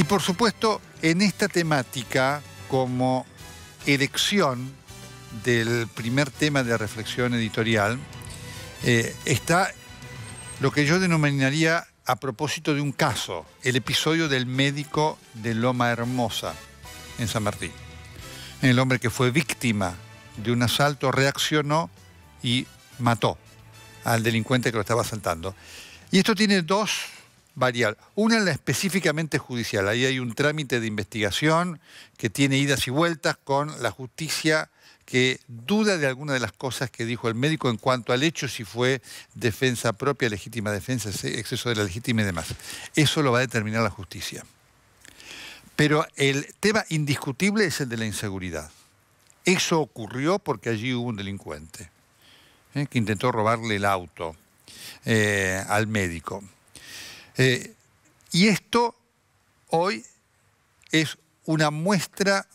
Y por supuesto, en esta temática, como elección del primer tema de reflexión editorial, eh, está lo que yo denominaría a propósito de un caso, el episodio del médico de Loma Hermosa, en San Martín. El hombre que fue víctima de un asalto reaccionó y mató al delincuente que lo estaba asaltando. Y esto tiene dos una es la específicamente judicial. Ahí hay un trámite de investigación que tiene idas y vueltas con la justicia que duda de alguna de las cosas que dijo el médico en cuanto al hecho, si fue defensa propia, legítima defensa, exceso de la legítima y demás. Eso lo va a determinar la justicia. Pero el tema indiscutible es el de la inseguridad. Eso ocurrió porque allí hubo un delincuente ¿eh? que intentó robarle el auto eh, al médico. Eh, y esto hoy es una muestra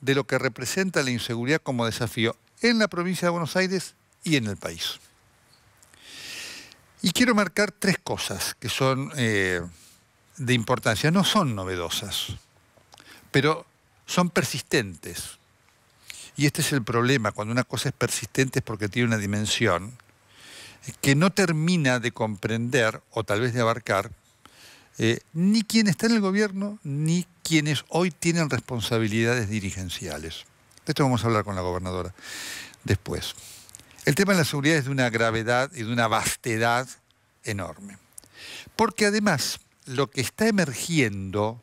de lo que representa la inseguridad como desafío en la provincia de Buenos Aires y en el país. Y quiero marcar tres cosas que son eh, de importancia. No son novedosas, pero son persistentes. Y este es el problema, cuando una cosa es persistente es porque tiene una dimensión que no termina de comprender o tal vez de abarcar eh, ni quien está en el gobierno, ni quienes hoy tienen responsabilidades dirigenciales. De esto vamos a hablar con la gobernadora después. El tema de la seguridad es de una gravedad y de una vastedad enorme. Porque además, lo que está emergiendo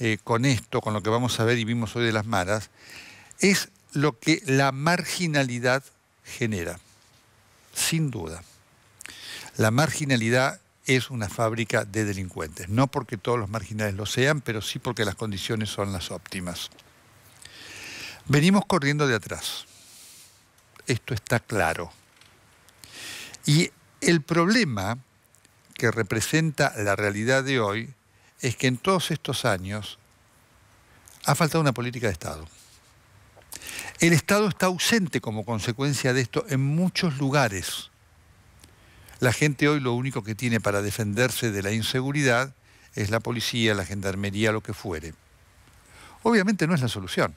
eh, con esto, con lo que vamos a ver y vimos hoy de las maras, es lo que la marginalidad genera, sin duda. La marginalidad es una fábrica de delincuentes. No porque todos los marginales lo sean, pero sí porque las condiciones son las óptimas. Venimos corriendo de atrás. Esto está claro. Y el problema que representa la realidad de hoy es que en todos estos años ha faltado una política de Estado. El Estado está ausente como consecuencia de esto en muchos lugares. La gente hoy lo único que tiene para defenderse de la inseguridad es la policía, la gendarmería, lo que fuere. Obviamente no es la solución.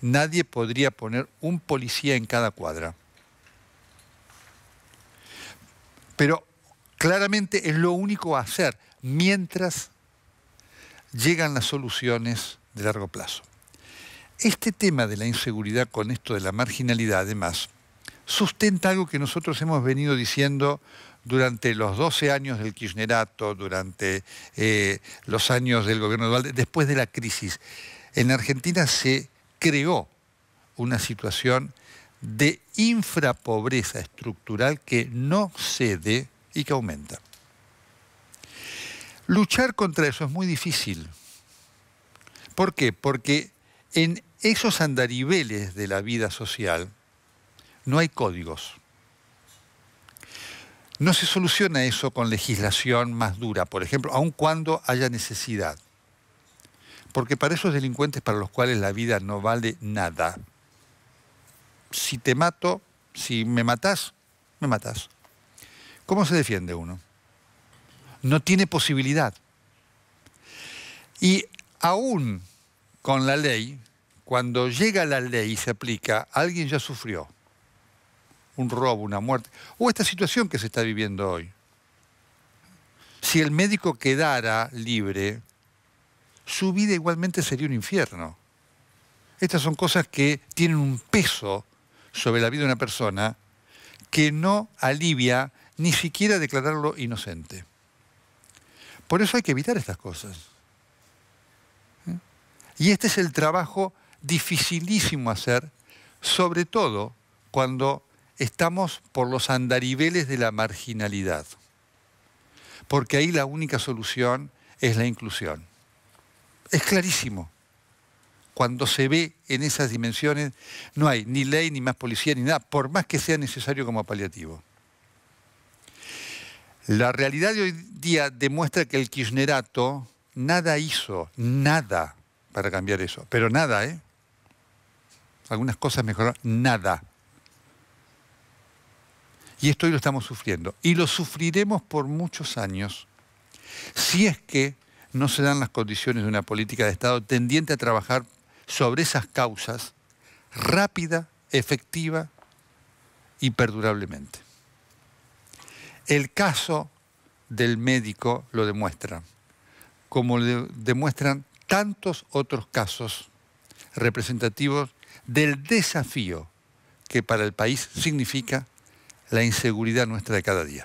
Nadie podría poner un policía en cada cuadra. Pero claramente es lo único a hacer mientras llegan las soluciones de largo plazo. Este tema de la inseguridad con esto de la marginalidad, además, sustenta algo que nosotros hemos venido diciendo durante los 12 años del kirchnerato, durante eh, los años del gobierno de después de la crisis. En Argentina se creó una situación de infrapobreza estructural que no cede y que aumenta. Luchar contra eso es muy difícil. ¿Por qué? Porque en esos andariveles de la vida social, no hay códigos. No se soluciona eso con legislación más dura, por ejemplo, aun cuando haya necesidad. Porque para esos delincuentes para los cuales la vida no vale nada, si te mato, si me matas, me matas. ¿Cómo se defiende uno? No tiene posibilidad. Y aún con la ley, cuando llega la ley y se aplica, alguien ya sufrió un robo, una muerte, o esta situación que se está viviendo hoy. Si el médico quedara libre, su vida igualmente sería un infierno. Estas son cosas que tienen un peso sobre la vida de una persona que no alivia ni siquiera declararlo inocente. Por eso hay que evitar estas cosas. ¿Eh? Y este es el trabajo dificilísimo hacer, sobre todo cuando estamos por los andariveles de la marginalidad, porque ahí la única solución es la inclusión. Es clarísimo. Cuando se ve en esas dimensiones, no hay ni ley, ni más policía, ni nada, por más que sea necesario como paliativo. La realidad de hoy día demuestra que el kirchnerato nada hizo, nada para cambiar eso, pero nada, ¿eh? Algunas cosas mejoraron, nada. Y esto hoy lo estamos sufriendo. Y lo sufriremos por muchos años si es que no se dan las condiciones de una política de Estado tendiente a trabajar sobre esas causas rápida, efectiva y perdurablemente. El caso del médico lo demuestra, como lo demuestran tantos otros casos representativos del desafío que para el país significa la inseguridad nuestra de cada día.